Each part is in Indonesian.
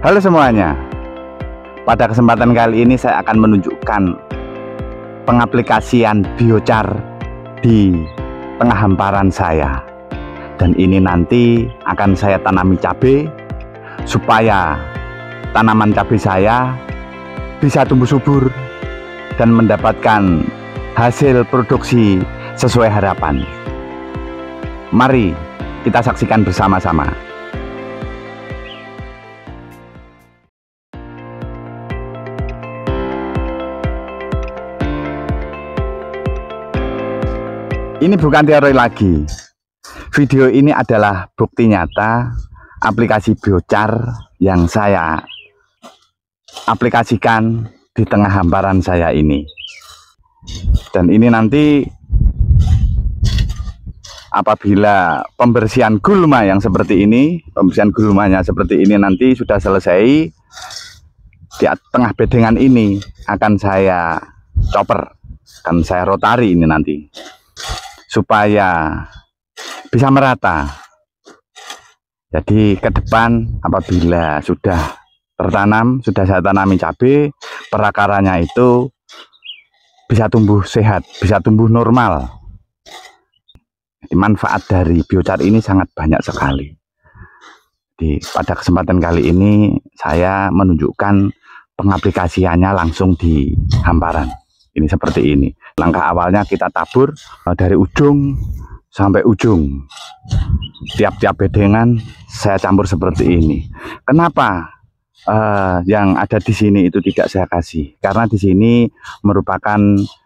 Halo semuanya. Pada kesempatan kali ini saya akan menunjukkan pengaplikasian biochar di tengah hamparan saya. Dan ini nanti akan saya tanami cabai supaya tanaman cabai saya bisa tumbuh subur dan mendapatkan hasil produksi sesuai harapan. Mari kita saksikan bersama-sama. Ini bukan teori lagi. Video ini adalah bukti nyata aplikasi biocar yang saya aplikasikan di tengah hamparan saya ini. Dan ini nanti apabila pembersihan gulma yang seperti ini, pembersihan gulmanya seperti ini nanti sudah selesai di tengah bedengan ini akan saya chopper akan saya rotari ini nanti supaya bisa merata. Jadi ke depan apabila sudah tertanam, sudah saya tanami cabai, perakarannya itu bisa tumbuh sehat, bisa tumbuh normal. Jadi manfaat dari biocar ini sangat banyak sekali. Di pada kesempatan kali ini saya menunjukkan pengaplikasiannya langsung di hamparan. Ini seperti ini langkah awalnya kita tabur eh, dari ujung sampai ujung tiap-tiap bedengan saya campur seperti ini kenapa uh, yang ada di sini itu tidak saya kasih karena di sini merupakan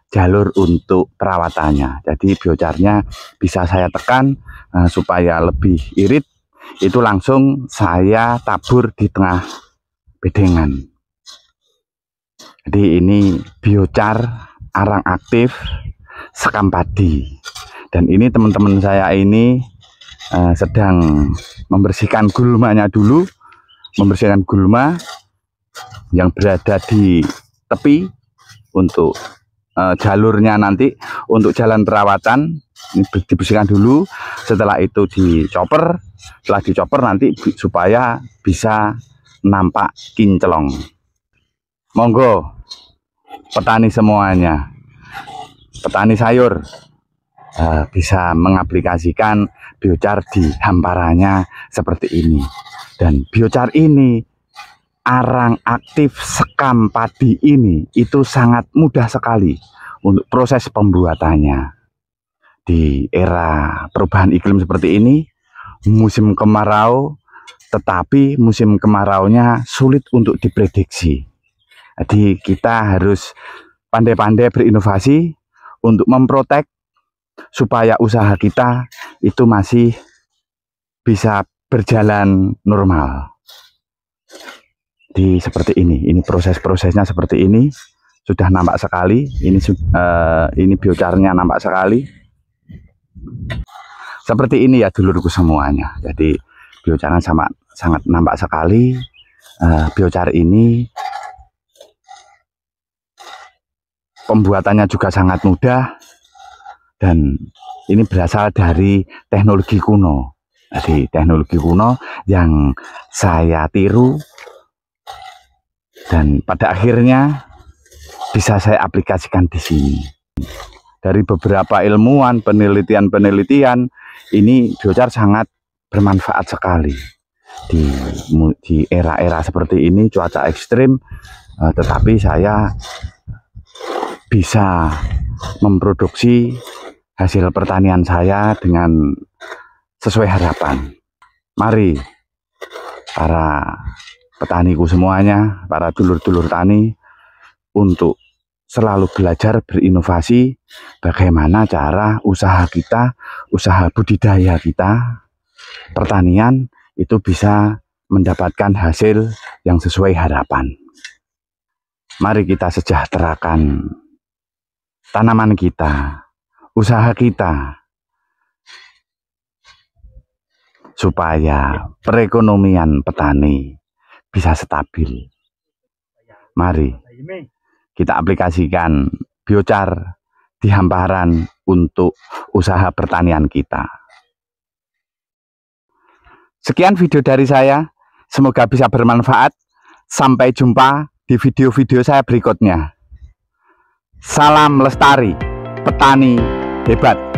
jalur untuk perawatannya jadi biocarnya bisa saya tekan uh, supaya lebih irit itu langsung saya tabur di tengah bedengan jadi ini biocar arang aktif sekam padi dan ini teman-teman saya ini uh, sedang membersihkan gulmanya dulu membersihkan gulma yang berada di tepi untuk uh, jalurnya nanti untuk jalan perawatan ini dibersihkan dulu setelah itu dicoper setelah dicoper nanti supaya bisa nampak kinclong monggo petani semuanya petani sayur uh, bisa mengaplikasikan biochar di hamparannya seperti ini dan biochar ini arang aktif sekam padi ini itu sangat mudah sekali untuk proses pembuatannya di era perubahan iklim seperti ini musim kemarau tetapi musim kemaraunya sulit untuk diprediksi jadi kita harus pandai-pandai berinovasi untuk memprotek supaya usaha kita itu masih bisa berjalan normal. Di seperti ini, ini proses-prosesnya seperti ini sudah nampak sekali. Ini uh, ini biocarnya nampak sekali. Seperti ini ya dulurku semuanya. Jadi biocarnya sama sangat nampak sekali. Uh, biocar ini pembuatannya juga sangat mudah dan ini berasal dari teknologi kuno. Jadi teknologi kuno yang saya tiru dan pada akhirnya bisa saya aplikasikan di sini. Dari beberapa ilmuwan, penelitian-penelitian, ini biochar sangat bermanfaat sekali di era-era seperti ini cuaca ekstrim, eh, tetapi saya bisa memproduksi hasil pertanian saya dengan sesuai harapan. Mari para petaniku semuanya, para dulur-dulur tani untuk selalu belajar berinovasi bagaimana cara usaha kita, usaha budidaya kita, pertanian itu bisa mendapatkan hasil yang sesuai harapan. Mari kita sejahterakan tanaman kita, usaha kita, supaya perekonomian petani bisa stabil. Mari kita aplikasikan biocar di hamparan untuk usaha pertanian kita. Sekian video dari saya, semoga bisa bermanfaat. Sampai jumpa di video-video saya berikutnya. Salam lestari, petani hebat.